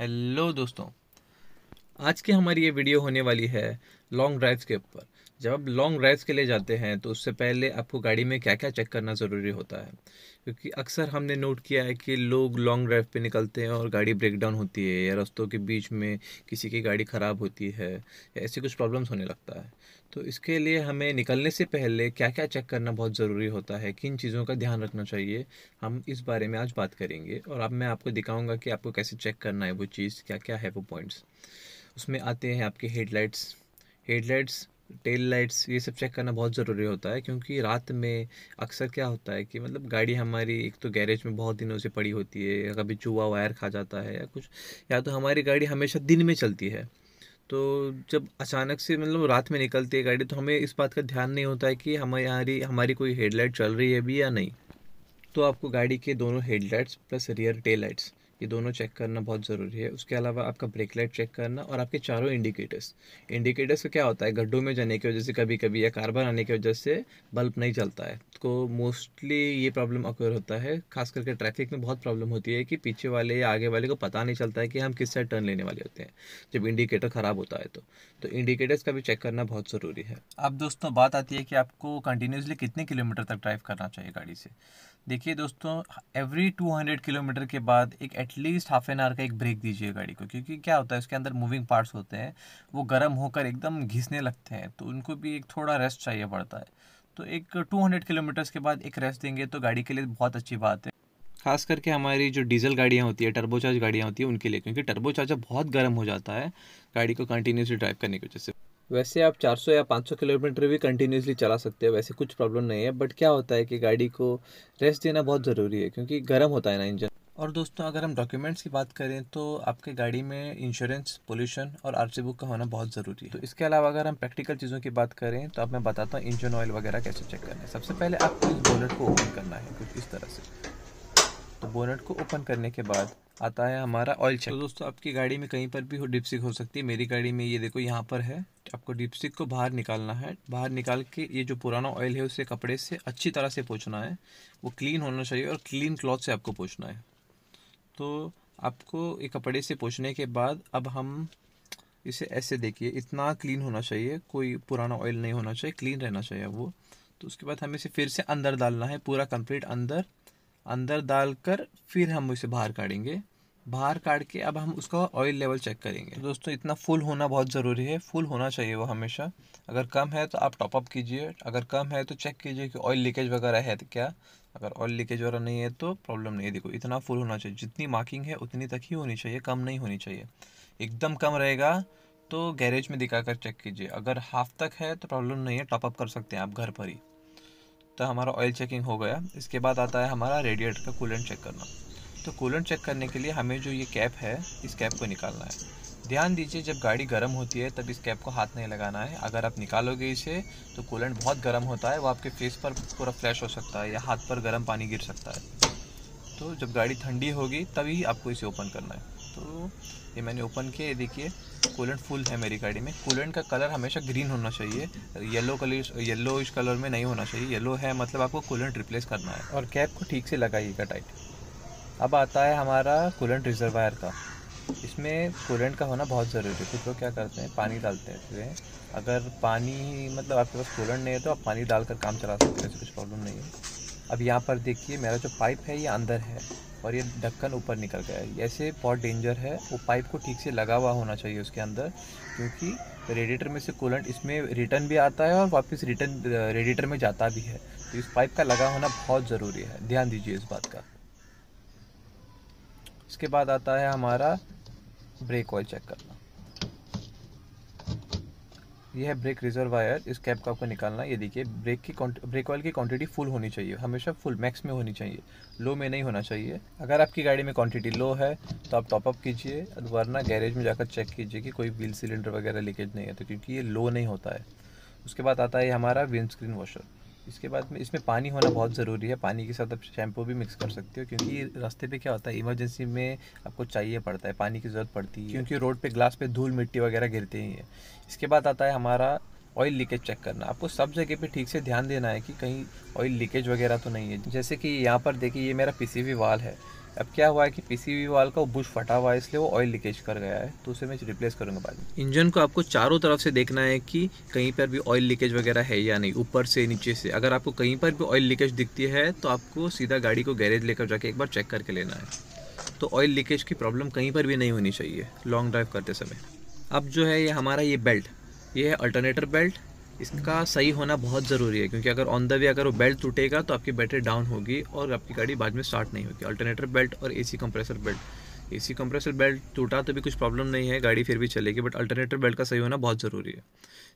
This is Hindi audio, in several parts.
हेलो दोस्तों आज की हमारी ये वीडियो होने वाली है लॉन्ग ड्राइव्स के ऊपर जब आप लॉन्ग ड्राइव्स के लिए जाते हैं तो उससे पहले आपको गाड़ी में क्या क्या चेक करना ज़रूरी होता है क्योंकि अक्सर हमने नोट किया है कि लोग लॉन्ग ड्राइव पे निकलते हैं और गाड़ी ब्रेकडाउन होती है या रस्तों के बीच में किसी की गाड़ी ख़राब होती है या ऐसी कुछ प्रॉब्लम्स होने लगता है तो इसके लिए हमें निकलने से पहले क्या क्या चेक करना बहुत ज़रूरी होता है किन चीज़ों का ध्यान रखना चाहिए हम इस बारे में आज बात करेंगे और अब मैं आपको दिखाऊंगा कि आपको कैसे चेक करना है वो चीज़ क्या क्या है वो पॉइंट्स उसमें आते हैं आपके हेडलाइट्स हेडलाइट्स टेल लाइट्स ये सब चेक करना बहुत ज़रूरी होता है क्योंकि रात में अक्सर क्या होता है कि मतलब गाड़ी हमारी एक तो गैरेज में बहुत दिनों से पड़ी होती है कभी चूहा वायर खा जाता है या कुछ या तो हमारी गाड़ी हमेशा दिन में चलती है तो जब अचानक से मतलब रात में निकलती है गाड़ी तो हमें इस बात का ध्यान नहीं होता है कि हमारी हमारी कोई हेडलाइट चल रही है अभी या नहीं तो आपको गाड़ी के दोनों headlights plus rear tail lights ये दोनों चेक करना बहुत ज़रूरी है उसके अलावा आपका ब्रेक लाइट चेक करना और आपके चारों इंडिकेटर्स इंडिकेटर्स का क्या होता है गड्ढों में जाने की वजह से कभी कभी या कारबार आने की वजह से बल्ब नहीं चलता है तो मोस्टली ये प्रॉब्लम अक्र होता है खास करके ट्रैफिक में बहुत प्रॉब्लम होती है कि पीछे वाले या आगे वाले को पता नहीं चलता है कि हम किस साइड टर्न लेने वाले होते हैं जब इंडिकेटर ख़राब होता है तो तो इंडिकेटर्स का भी चेक करना बहुत ज़रूरी है अब दोस्तों बात आती है कि आपको कंटिन्यूसली कितने किलोमीटर तक ड्राइव करना चाहिए गाड़ी से देखिए दोस्तों एवरी 200 किलोमीटर के बाद एक एटलीस्ट हाफ एन आवर का एक ब्रेक दीजिए गाड़ी को क्योंकि क्या होता है उसके अंदर मूविंग पार्ट्स होते हैं वो गर्म होकर एकदम घिसने लगते हैं तो उनको भी एक थोड़ा रेस्ट चाहिए पड़ता है तो एक 200 किलोमीटर्स के बाद एक रेस्ट देंगे तो गाड़ी के लिए बहुत अच्छी बात है खास करके हमारी जो डीजल गाड़ियाँ होती है टर्बोचार्ज गाड़ियाँ होती है उनके लिए क्योंकि टर्बोचार्जर बहुत गर्म हो जाता है गाड़ी को कंटिन्यूसली ड्राइव करने की वजह से वैसे आप 400 या 500 किलोमीटर भी कंटिन्यूसली चला सकते हो वैसे कुछ प्रॉब्लम नहीं है बट क्या होता है कि गाड़ी को रेस्ट देना बहुत ज़रूरी है क्योंकि गर्म होता है ना इंजन और दोस्तों अगर हम डॉक्यूमेंट्स की बात करें तो आपके गाड़ी में इंश्योरेंस पोल्यूशन और आर बुक का होना बहुत ज़रूरी है तो इसके अलावा अगर हम प्रैक्टिकल चीज़ों की बात करें तो आप मैं बताता हूँ इंजन ऑयल वगैरह कैसे चेक करना है सबसे पहले आपको इस बोलेट को ओपन करना है कुछ इस तरह से तो बोनट को ओपन करने के बाद आता है हमारा ऑयल चेक तो दोस्तों आपकी गाड़ी में कहीं पर भी हो डिपस्टिक हो सकती है मेरी गाड़ी में ये देखो यहाँ पर है आपको डिपस्टिक को बाहर निकालना है बाहर निकाल के ये जो पुराना ऑयल है उसे कपड़े से अच्छी तरह से पोछना है वो क्लीन होना चाहिए और क्लीन क्लॉथ से आपको पोछना है तो आपको ये कपड़े से पोछने के बाद अब हम इसे ऐसे देखिए इतना क्लीन होना चाहिए कोई पुराना ऑयल नहीं होना चाहिए क्लीन रहना चाहिए वो तो उसके बाद हमें इसे फिर से अंदर डालना है पूरा कंप्लीट अंदर अंदर डाल कर फिर हम उसे बाहर काटेंगे बाहर काट के अब हम उसका ऑयल लेवल चेक करेंगे तो दोस्तों इतना फुल होना बहुत ज़रूरी है फुल होना चाहिए वो हमेशा अगर कम है तो आप टॉपअप कीजिए अगर कम है तो चेक कीजिए कि ऑयल लीकेज वगैरह है तो क्या अगर ऑयल लीकेज वगैरह नहीं है तो प्रॉब्लम नहीं है देखो इतना फुल होना चाहिए जितनी मार्किंग है उतनी तक ही होनी चाहिए कम नहीं होनी चाहिए एकदम कम रहेगा तो गैरेज में दिखा कर चेक कीजिए अगर हाफ तक है तो प्रॉब्लम नहीं है टॉपअप कर सकते हैं आप घर पर ही तो हमारा ऑयल चेकिंग हो गया इसके बाद आता है हमारा रेडिएटर का कूलेंट चेक करना तो कूलेंट चेक करने के लिए हमें जो ये कैप है इस कैप को निकालना है ध्यान दीजिए जब गाड़ी गर्म होती है तब इस कैप को हाथ नहीं लगाना है अगर आप निकालोगे इसे तो कूलेंट बहुत गर्म होता है वो आपके फेस पर पूरा फ्लैश हो सकता है या हाथ पर गर्म पानी गिर सकता है तो जब गाड़ी ठंडी होगी तभी आपको इसे ओपन करना है तो ये मैंने ओपन किया ये देखिए कूलेंट फुल है मेरी गाड़ी में कूलेंट का कलर हमेशा ग्रीन होना चाहिए येलो कलर येलो इस कलर में नहीं होना चाहिए येलो है मतलब आपको कूलेंट रिप्लेस करना है और कैप को ठीक से लगाइएगा टाइट अब आता है हमारा कूलेंट रिजर्वायर का इसमें कूलेंट का होना बहुत ज़रूरी है कुछ लोग क्या करते हैं पानी डालते हैं इसमें अगर पानी मतलब आपके पास कूलेंट नहीं है तो आप पानी डालकर काम चला सकते हैं कुछ प्रॉब्लम नहीं है अब यहाँ पर देखिए मेरा जो पाइप है ये अंदर है और ये ढक्कन ऊपर निकल गया है ऐसे बहुत डेंजर है वो पाइप को ठीक से लगा हुआ होना चाहिए उसके अंदर क्योंकि रेडिएटर में से कूलेंट इसमें रिटर्न भी आता है और वापस रिटर्न रेडिएटर में जाता भी है तो इस पाइप का लगा होना बहुत ज़रूरी है ध्यान दीजिए इस बात का इसके बाद आता है हमारा ब्रेक ऑयल चेक करना ये है ब्रेक रिजर्व वायर इस कैप को आपको निकालना ये देखिए ब्रेक की ब्रेक ऑयल की क्वांटिटी फुल होनी चाहिए हमेशा फुल मैक्स में होनी चाहिए लो में नहीं होना चाहिए अगर आपकी गाड़ी में क्वांटिटी लो है तो आप टॉपअप कीजिए वरना गैरेज में जाकर चेक कीजिए कि कोई व्हील सिलेंडर वगैरह लीकेज नहीं है तो क्योंकि ये लो नहीं होता है उसके बाद आता है हमारा विंड स्क्रीन वॉशर इसके बाद में इसमें पानी होना बहुत ज़रूरी है पानी के साथ आप शैम्पू भी मिक्स कर सकते हो क्योंकि रास्ते पे क्या होता है इमरजेंसी में आपको चाहिए पड़ता है पानी की ज़रूरत पड़ती है क्योंकि रोड पे ग्लास पे धूल मिट्टी वगैरह गिरते ही है इसके बाद आता है हमारा ऑयल लीकेज चेक करना आपको सब जगह पे ठीक से ध्यान देना है कि कहीं ऑयल लीकेज वगैरह तो नहीं है जैसे कि यहाँ पर देखिए ये मेरा पी वाल है अब क्या हुआ है कि पीसीबी वाल का बुश फटा हुआ है इसलिए वो ऑयल लीकेज कर गया है तो उसे मैं रिप्लेस करूँगा बाद में इंजन को आपको चारों तरफ से देखना है कि कहीं पर भी ऑयल लीकेज वगैरह है या नहीं ऊपर से नीचे से अगर आपको कहीं पर भी ऑयल लीकेज दिखती है तो आपको सीधा गाड़ी को गैरेज लेकर जाके एक बार चेक करके लेना है तो ऑयल लीकेज की प्रॉब्लम कहीं पर भी नहीं होनी चाहिए लॉन्ग ड्राइव करते समय अब जो है ये हमारा ये बेल्ट ये है अल्टरनेटर बेल्ट इसका सही होना बहुत ज़रूरी है क्योंकि अगर ऑन द वे अगर वो बेल्ट टूटेगा तो आपकी बैटरी डाउन होगी और आपकी गाड़ी बाद में स्टार्ट नहीं होगी अल्टरनेटर बेल्ट और AC compressor belt AC compressor belt टूटा तो भी कुछ प्रॉब्लम नहीं है गाड़ी फिर भी चलेगी बट अल्टरनेटर बेल्ट का सही होना बहुत ज़रूरी है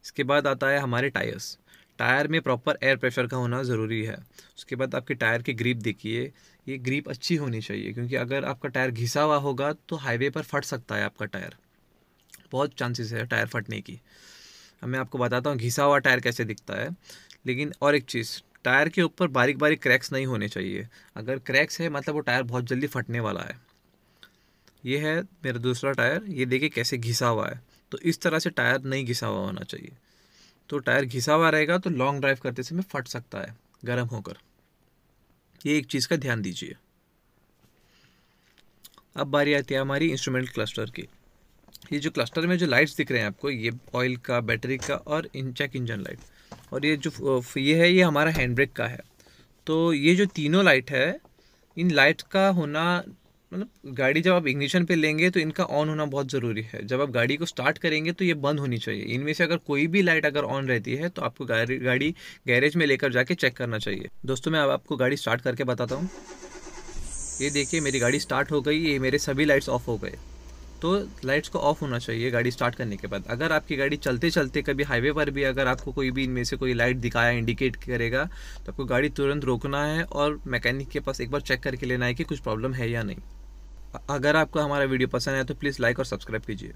इसके बाद आता है हमारे टायर्स टायर में प्रॉपर एयर प्रेशर का होना ज़रूरी है उसके बाद आपके टायर की ग्रीप देखिए ये ग्रीप अच्छी होनी चाहिए क्योंकि अगर आपका टायर घिसा हुआ होगा तो हाईवे पर फट सकता है आपका टायर बहुत चांसेस है टायर फटने की अब मैं आपको बताता हूँ घिसा हुआ टायर कैसे दिखता है लेकिन और एक चीज़ टायर के ऊपर बारीक बारीक क्रैक्स नहीं होने चाहिए अगर क्रैक्स है मतलब वो टायर बहुत जल्दी फटने वाला है ये है मेरा दूसरा टायर ये देखिए कैसे घिसा हुआ है तो इस तरह से टायर नहीं घिसा हुआ होना चाहिए तो टायर घिसा हुआ रहेगा तो लॉन्ग ड्राइव करते समय फट सकता है गर्म होकर ये एक चीज़ का ध्यान दीजिए अब बारी आती है हमारी इंस्ट्रूमेंट क्लस्टर की ये जो क्लस्टर में जो लाइट्स दिख रहे हैं आपको ये ऑयल का बैटरी का और इन चेक इंजन लाइट और ये जो ये है ये हमारा हैंड ब्रेक का है तो ये जो तीनों लाइट है इन लाइट का होना मतलब गाड़ी जब आप इग्निशन पे लेंगे तो इनका ऑन होना बहुत ज़रूरी है जब आप गाड़ी को स्टार्ट करेंगे तो ये बंद होनी चाहिए इनमें से अगर कोई भी लाइट अगर ऑन रहती है तो आपको गाड़ी गाड़ी गैरेज में लेकर जाके चेक करना चाहिए दोस्तों मैं अब आपको गाड़ी स्टार्ट करके बताता हूँ ये देखिए मेरी गाड़ी स्टार्ट हो गई ये मेरे सभी लाइट्स ऑफ हो गए तो लाइट्स को ऑफ होना चाहिए गाड़ी स्टार्ट करने के बाद अगर आपकी गाड़ी चलते चलते कभी हाईवे पर भी अगर आपको कोई भी इनमें से कोई लाइट दिखाया इंडिकेट करेगा तो आपको गाड़ी तुरंत रोकना है और मैकेनिक के पास एक बार चेक करके लेना है कि कुछ प्रॉब्लम है या नहीं अगर आपको हमारा वीडियो पसंद है तो प्लीज़ लाइक और सब्सक्राइब कीजिए